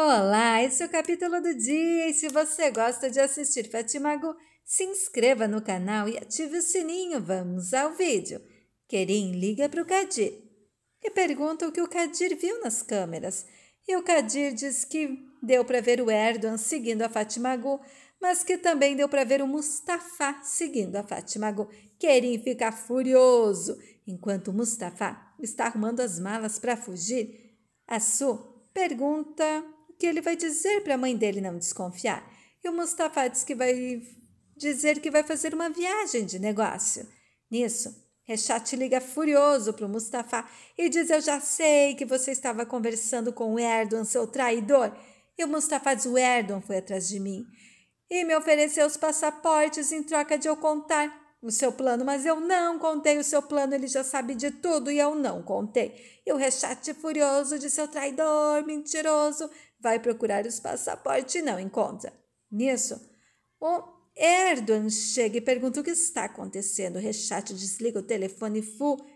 Olá, esse é o capítulo do dia e se você gosta de assistir Fatimago, se inscreva no canal e ative o sininho. Vamos ao vídeo. Kerim liga para o Kadir e pergunta o que o Kadir viu nas câmeras. E o Kadir diz que deu para ver o Erdogan seguindo a Fatimago, mas que também deu para ver o Mustafa seguindo a Fatimago. Kerim fica furioso, enquanto Mustafa está arrumando as malas para fugir. Assu pergunta que ele vai dizer para a mãe dele não desconfiar. E o Mustafa diz que vai dizer que vai fazer uma viagem de negócio. Nisso, Rechat liga furioso para o Mustafa e diz: Eu já sei que você estava conversando com o Erdogan, seu traidor. E o Mustafa diz: O Erdogan foi atrás de mim e me ofereceu os passaportes em troca de eu contar o seu plano, mas eu não contei o seu plano, ele já sabe de tudo e eu não contei. E o Rechat furioso de seu traidor, mentiroso, vai procurar os passaportes e não encontra. Nisso, o Erdogan chega e pergunta o que está acontecendo. O desliga o telefone furioso.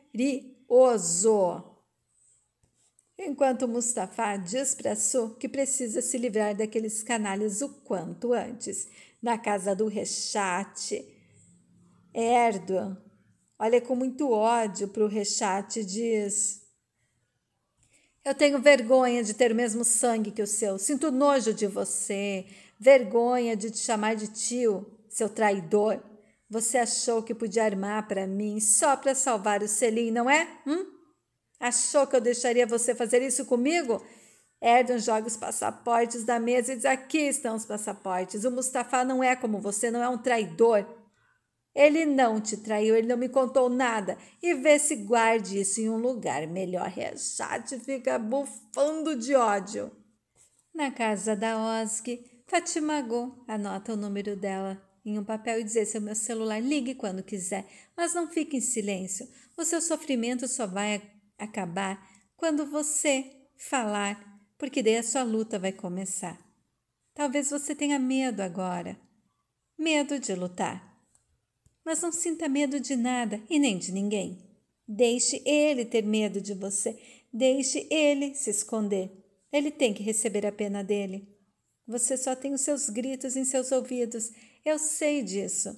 Enquanto Mustafa diz para Su que precisa se livrar daqueles canalhas o quanto antes. Na casa do Rechate, Erdogan olha com muito ódio para o Rechate e diz eu tenho vergonha de ter o mesmo sangue que o seu. Sinto nojo de você. Vergonha de te chamar de tio, seu traidor. Você achou que podia armar para mim só para salvar o Selim, não é? Hum? Achou que eu deixaria você fazer isso comigo? Erdon joga os passaportes da mesa e diz: Aqui estão os passaportes. O Mustafa não é como você, não é um traidor. Ele não te traiu, ele não me contou nada. E vê se guarde isso em um lugar melhor. Rechate é fica bufando de ódio. Na casa da Osg, Fatima Go anota o número dela em um papel e diz: Esse é o meu celular, ligue quando quiser, mas não fique em silêncio. O seu sofrimento só vai acabar quando você falar, porque daí a sua luta vai começar. Talvez você tenha medo agora medo de lutar mas não sinta medo de nada e nem de ninguém. Deixe ele ter medo de você, deixe ele se esconder. Ele tem que receber a pena dele. Você só tem os seus gritos em seus ouvidos, eu sei disso.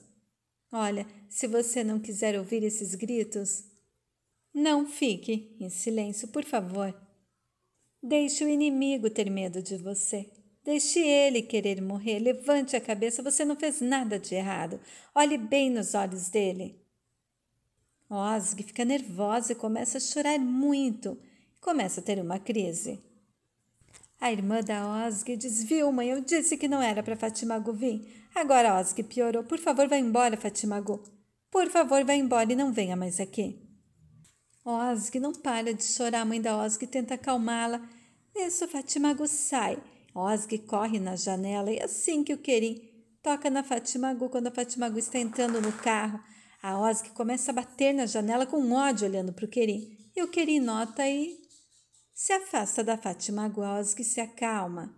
Olha, se você não quiser ouvir esses gritos, não fique em silêncio, por favor. Deixe o inimigo ter medo de você. Deixe ele querer morrer. Levante a cabeça, você não fez nada de errado. Olhe bem nos olhos dele. Osg fica nervosa e começa a chorar muito. Começa a ter uma crise. A irmã da Osg diz: Mãe, eu disse que não era para Fatima Gu vir. Agora Osg piorou. Por favor, vá embora, Fatima Gu. Por favor, vá embora e não venha mais aqui. Osg não para de chorar. A mãe da Osg tenta acalmá-la. Isso, Fatima Gu sai. Osg corre na janela e assim que o querim toca na Fatima Gu, quando a Fatima Gu está entrando no carro, a Osg começa a bater na janela com ódio olhando para o querim E o querim nota e se afasta da Fatima Gu. A Osg se acalma.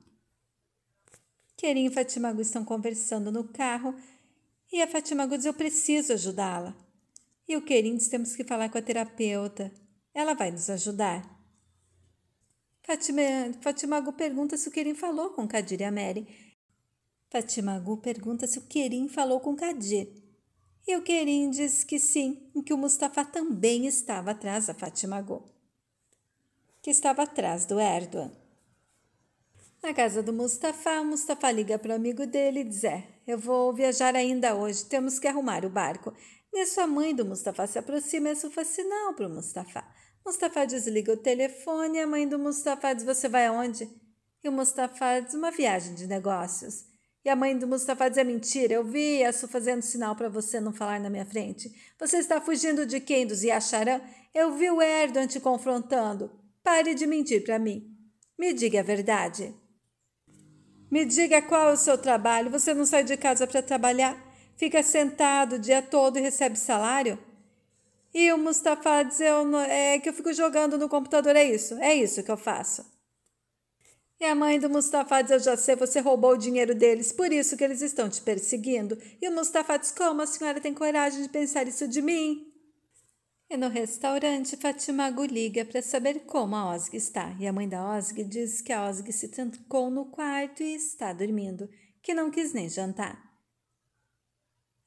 Querim e Fatima Gu estão conversando no carro e a Fatima Gu diz: Eu preciso ajudá-la. E o querim diz: Temos que falar com a terapeuta. Ela vai nos ajudar. Fatimagu pergunta se o Kerim falou com Kadir e a Mary. Fatimagu pergunta se o Kerim falou com Kadir. E o Kerim diz que sim, e que o Mustafa também estava atrás da Fatimagu. Que estava atrás do Erdogan. Na casa do Mustafa, o Mustafa liga para o amigo dele e diz: É, eu vou viajar ainda hoje, temos que arrumar o barco. Nisso, a mãe do Mustafa se aproxima e sussurra sinal para o Mustafa. Mustafa desliga o telefone a mãe do Mustafa diz: Você vai aonde? E o Mustafa diz: Uma viagem de negócios. E a mãe do Mustafa diz: É mentira, eu vi Yasu fazendo sinal para você não falar na minha frente. Você está fugindo de quem? Dos Yacharã? Eu vi o Erdogan te confrontando. Pare de mentir para mim. Me diga a verdade. Me diga qual é o seu trabalho. Você não sai de casa para trabalhar? Fica sentado o dia todo e recebe salário? e o Mustafa eu é, que eu fico jogando no computador, é isso? É isso que eu faço. E a mãe do Mustafa diz: Eu já sei, você roubou o dinheiro deles, por isso que eles estão te perseguindo. E o Mustafa diz: Como a senhora tem coragem de pensar isso de mim? E no restaurante, Fatima liga para saber como a Osg está. E a mãe da Osg diz que a Osg se trancou no quarto e está dormindo, que não quis nem jantar.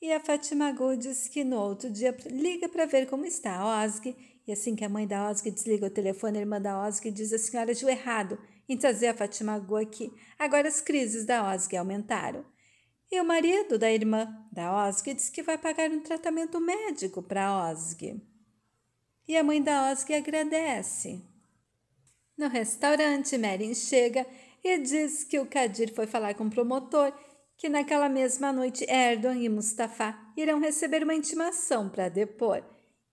E a Fatima Gu diz que no outro dia liga para ver como está a Osg. E assim que a mãe da Osg desliga o telefone, a irmã da Osg diz: A senhora deu errado em trazer a Fatima Gu aqui. Agora as crises da Osg aumentaram. E o marido da irmã da Osg diz que vai pagar um tratamento médico para a Osg. E a mãe da Osg agradece. No restaurante, Merin chega e diz que o Kadir foi falar com o promotor que naquela mesma noite Erdogan e Mustafa irão receber uma intimação para depor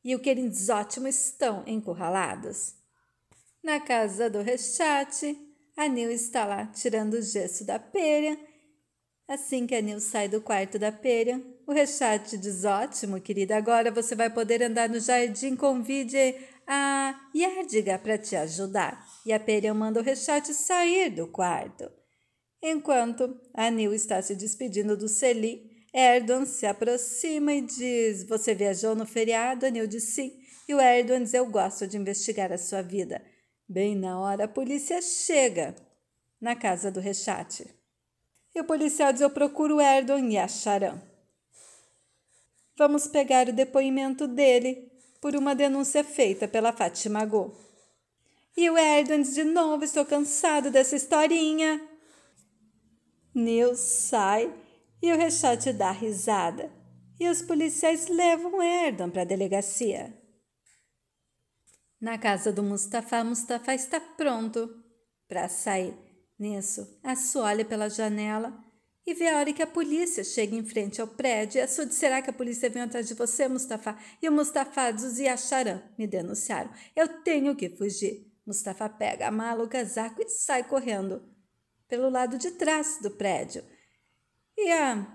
e o querido Ótimo estão encurralados. Na casa do a Neil está lá tirando o gesso da perha. Assim que a Neil sai do quarto da perha, o Rechate diz: Ótimo, querida, agora você vai poder andar no jardim. Convide a Yardiga para te ajudar. E a perha manda o Rechate sair do quarto. Enquanto Anil está se despedindo do Selim, Erdogan se aproxima e diz: Você viajou no feriado? Anil diz sim. E o Erdogan diz: Eu gosto de investigar a sua vida. Bem na hora, a polícia chega na casa do Rechate. E o policial diz: Eu procuro o Erdogan e acharão. Vamos pegar o depoimento dele por uma denúncia feita pela Fátima Go. E o Erdogan diz de novo: Estou cansado dessa historinha. Neil sai e o Rechot dá risada. E os policiais levam Erdan para a delegacia. Na casa do Mustafa, Mustafa está pronto para sair. Nisso, a olha pela janela e vê a hora que a polícia chega em frente ao prédio. E a diz, será que a polícia vem atrás de você, Mustafa? E o Mustafa diz, e acharam, me denunciaram. Eu tenho que fugir. Mustafa pega a mala, o casaco e sai correndo pelo lado de trás do prédio. E a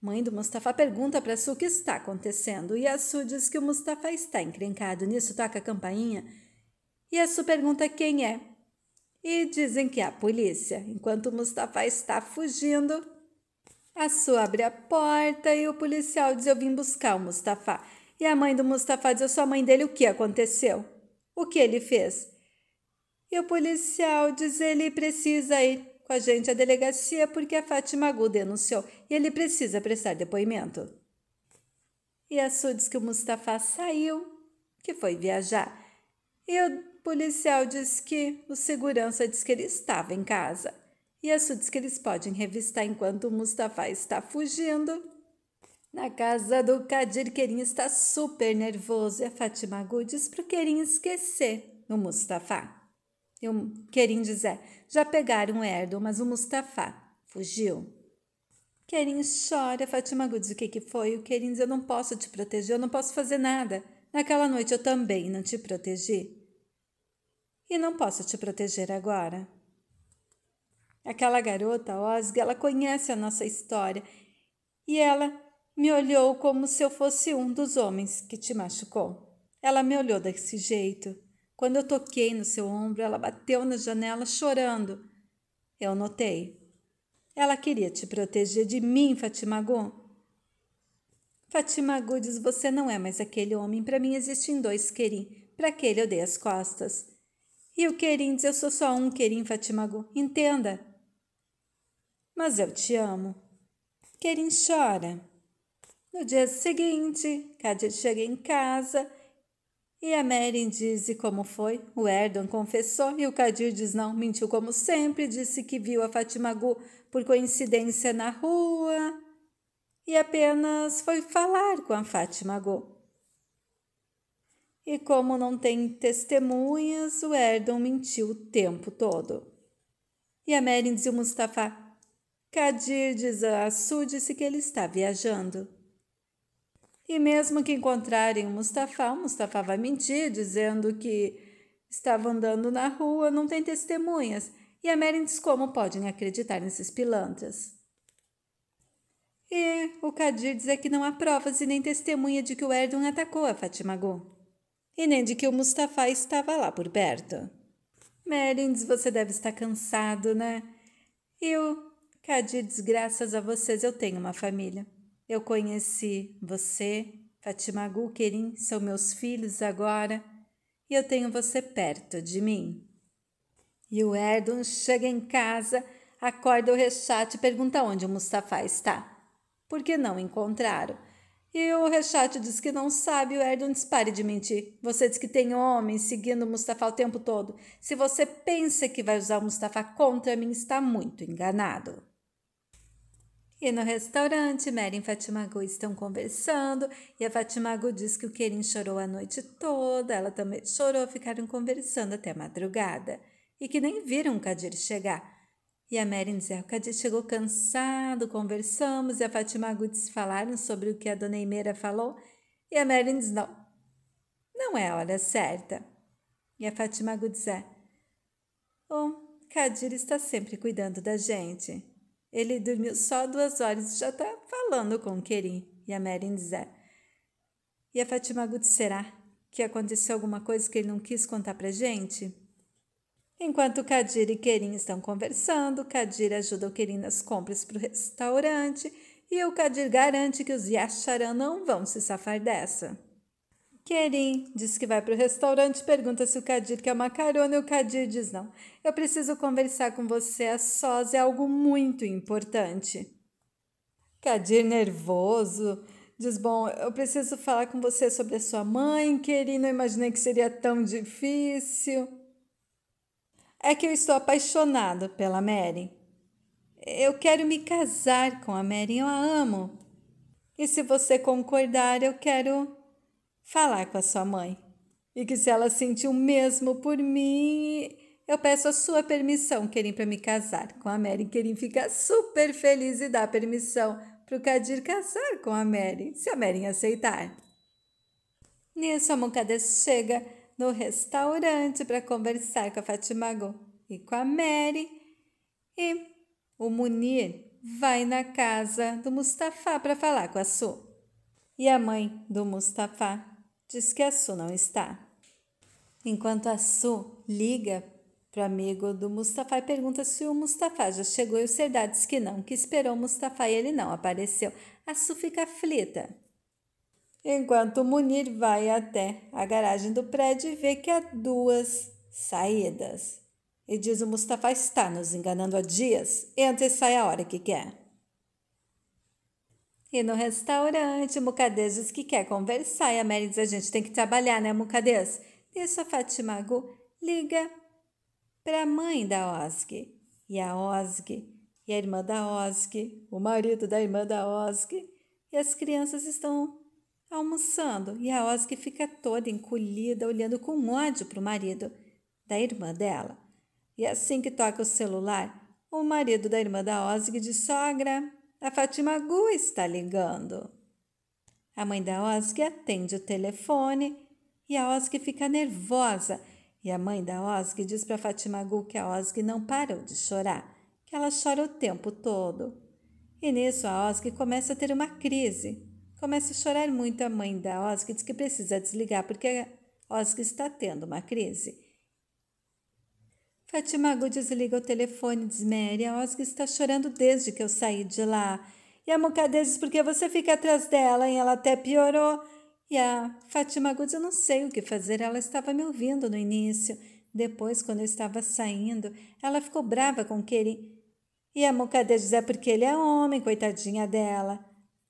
mãe do Mustafa pergunta para Su o que está acontecendo. E a Su diz que o Mustafa está encrencado. Nisso toca a campainha. E a Su pergunta quem é. E dizem que é a polícia. Enquanto o Mustafa está fugindo, a Su abre a porta e o policial diz: Eu vim buscar o Mustafa. E a mãe do Mustafa diz: Eu sou a mãe dele. O que aconteceu? O que ele fez? E o policial diz: Ele precisa ir com a gente à delegacia porque a Fátima Gu denunciou e ele precisa prestar depoimento. E a diz que o Mustafa saiu, que foi viajar. E o policial diz que o segurança diz que ele estava em casa. E a diz que eles podem revistar enquanto o Mustafa está fugindo. Na casa do Kadir, Querim está super nervoso e a Fátima Gu diz para o Querim esquecer o Mustafa. Eu, Querim dizer, é, já pegaram o Erdo, mas o Mustafa fugiu. Querim chora, Fatima Good o que, que foi. O Querim diz, eu não posso te proteger, eu não posso fazer nada. Naquela noite eu também não te protegi. E não posso te proteger agora. Aquela garota, Osga, ela conhece a nossa história e ela me olhou como se eu fosse um dos homens que te machucou. Ela me olhou desse jeito. Quando eu toquei no seu ombro, ela bateu na janela chorando. Eu notei. Ela queria te proteger de mim, Fatimago. Fatima Gu diz: Você não é mais aquele homem. Para mim existem dois Kerim. Para aquele eu dei as costas. E o Kerim diz: Eu sou só um Kerim, Fatima Gu. Entenda. Mas eu te amo. Kerim chora. No dia seguinte, Kadir chega em casa e a Meryn diz: e como foi? O Erdon confessou e o Kadir diz: não, mentiu como sempre, disse que viu a Fatima Gu por coincidência na rua e apenas foi falar com a Fátima Gu. E como não tem testemunhas, o Erdon mentiu o tempo todo. E a Meryn diz o Mustafa. Kadir diz a su disse que ele está viajando. E mesmo que encontrarem o Mustafa, o Mustafa vai mentir, dizendo que estava andando na rua, não tem testemunhas. E a Mary diz como podem acreditar nesses pilantras. E o Kadir diz é que não há provas e nem testemunha de que o Erdon atacou a Fatima Gu. E nem de que o Mustafa estava lá por perto. Meryn diz, você deve estar cansado, né? E o Kadir diz, graças a vocês eu tenho uma família. Eu conheci você, Fatima Querim, são meus filhos agora, e eu tenho você perto de mim. E o Erdon chega em casa, acorda o Rechate e pergunta onde o Mustafa está. Por que não encontraram? E o Rechate diz que não sabe, o Erdon diz, pare de mentir. Você diz que tem homens seguindo o Mustafa o tempo todo. Se você pensa que vai usar o Mustafa contra mim, está muito enganado. E no restaurante, Mary e Fatima Gu estão conversando e a Fatima Gu diz que o Kerim chorou a noite toda, ela também chorou, ficaram conversando até madrugada e que nem viram o Kadir chegar. E a Mary diz: é, o Kadir chegou cansado, conversamos e a Fatima Gu diz: falaram sobre o que a dona Imeira falou e a Mary diz: não, não é a hora certa. E a Fatima Gu diz: é, o Kadir está sempre cuidando da gente. Ele dormiu só duas horas e já está falando com o Kerim e a Merin Zé. E a Fatima Gut, será que aconteceu alguma coisa que ele não quis contar para gente? Enquanto Kadir e Kerim estão conversando, Kadir ajuda o Kerim nas compras para o restaurante e o Kadir garante que os Yasharan não vão se safar dessa. Kerim diz que vai para o restaurante, pergunta se o Kadir quer uma carona e o Kadir diz não. Eu preciso conversar com você a sós, é algo muito importante. Kadir nervoso diz: Bom, eu preciso falar com você sobre a sua mãe, Kerim, não imaginei que seria tão difícil. É que eu estou apaixonado pela Mary. Eu quero me casar com a Mary, eu a amo. E se você concordar, eu quero falar com a sua mãe. E que se ela sentiu o mesmo por mim, eu peço a sua permissão, querendo para me casar com a Mary. querendo ficar super feliz e dar permissão para o Kadir casar com a Mary, se a Mary aceitar. Nisso, a Moncada chega no restaurante para conversar com a Fatima Go e com a Mary. E o Munir vai na casa do Mustafa para falar com a Su. E a mãe do Mustafa diz que a Su não está. Enquanto a Su liga para o amigo do Mustafa e pergunta se o Mustafa já chegou e o Serdar diz que não, que esperou o Mustafa e ele não apareceu. A Su fica aflita. Enquanto Munir vai até a garagem do prédio e vê que há duas saídas. E diz o Mustafa está nos enganando há dias, entra e sai a hora que quer. E no restaurante, o Mucadez diz que quer conversar e a Mary diz a gente tem que trabalhar, né, Mucadez? Nisso a Fatima Gu liga para a mãe da Osg. E a Osg, e a irmã da Osg, o marido da irmã da Osg, e as crianças estão almoçando. E a Osg fica toda encolhida, olhando com ódio para o marido da irmã dela. E assim que toca o celular, o marido da irmã da Osg diz: Sogra, a Fátima Gu está ligando. A mãe da Oski atende o telefone e a Oski fica nervosa. E a mãe da Oski diz para Fátima Gu que a Oski não parou de chorar, que ela chora o tempo todo. E nisso a Oski começa a ter uma crise. Começa a chorar muito a mãe da Oski diz que precisa desligar porque a Oski está tendo uma crise. Catimago desliga o telefone e diz: Mary, a Osga está chorando desde que eu saí de lá. E a Mucadê diz: Por que você fica atrás dela? E ela até piorou. E a Fátima diz: eu não sei o que fazer. Ela estava me ouvindo no início. Depois, quando eu estava saindo, ela ficou brava com Kerim. E a Mucadê diz: É porque ele é homem, coitadinha dela.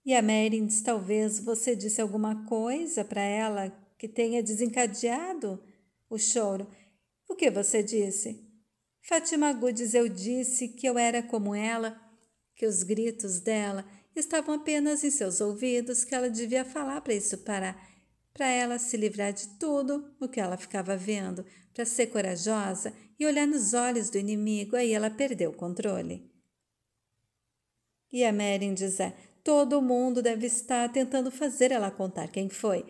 E a Mary diz: Talvez você disse alguma coisa para ela que tenha desencadeado o choro. O que você disse? Fátima Goodes eu disse que eu era como ela, que os gritos dela estavam apenas em seus ouvidos, que ela devia falar para isso parar, para ela se livrar de tudo o que ela ficava vendo, para ser corajosa e olhar nos olhos do inimigo, aí ela perdeu o controle. E a diz dizia: é, todo mundo deve estar tentando fazer ela contar quem foi.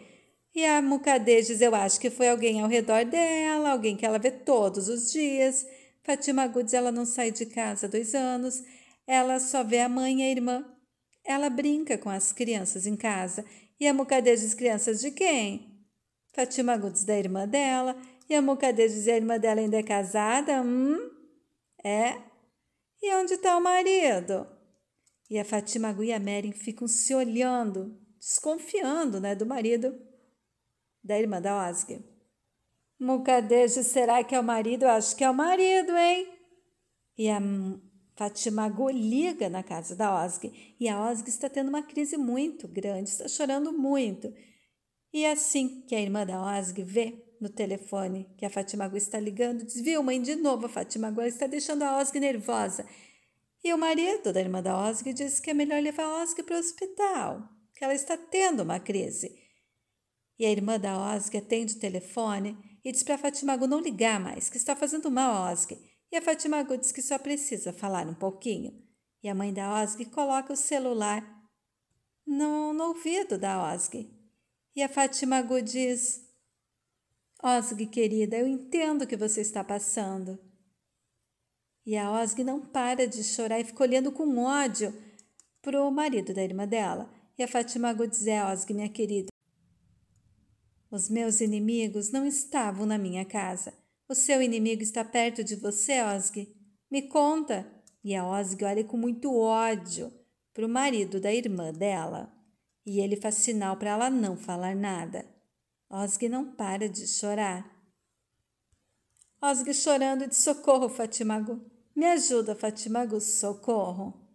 E a Mucadê diz: eu acho que foi alguém ao redor dela, alguém que ela vê todos os dias Fatima Goods ela não sai de casa há dois anos, ela só vê a mãe e a irmã. Ela brinca com as crianças em casa. E a mucadeja das crianças de quem? Fatima Goods da irmã dela. E a mucadeja diz a irmã dela ainda é casada? Hum? É? E onde está o marido? E a Fatima Gu e a Meryn ficam se olhando, desconfiando né, do marido da irmã da Osgue? Mucadejo, será que é o marido? Eu acho que é o marido, hein? E a Fatima liga na casa da Osg. E a Osg está tendo uma crise muito grande, está chorando muito. E é assim que a irmã da Osg vê no telefone que a Fatima Gu está ligando, diz: Viu, mãe, de novo a Fatima Gu está deixando a Osg nervosa. E o marido da irmã da Osg diz que é melhor levar a Osg para o hospital, que ela está tendo uma crise. E a irmã da Osg atende o telefone e diz para Fatimago não ligar mais, que está fazendo mal a Osg. E a Fatimago diz que só precisa falar um pouquinho. E a mãe da Osg coloca o celular no, no ouvido da Osg. E a Fatimago diz: Osg, querida, eu entendo o que você está passando. E a Osg não para de chorar e fica olhando com ódio para o marido da irmã dela. E a Fatimago diz: É, Osg, minha querida. Os meus inimigos não estavam na minha casa. O seu inimigo está perto de você, Osg. Me conta. E a Osg olha com muito ódio para o marido da irmã dela. E ele faz sinal para ela não falar nada. Osg não para de chorar. Osg chorando de socorro, Fatimago. Me ajuda, Fatimago, socorro.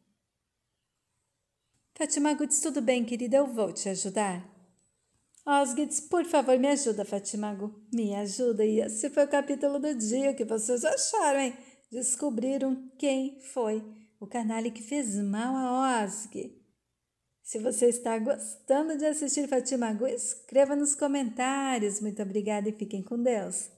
Fatimago diz: Tudo bem, querida, eu vou te ajudar. Osgit, por favor, me ajuda, Fatimago. Me ajuda. E esse foi o capítulo do dia. O que vocês acharam, hein? Descobriram quem foi o canalha que fez mal a Osg. Se você está gostando de assistir Fatimago, escreva nos comentários. Muito obrigada e fiquem com Deus.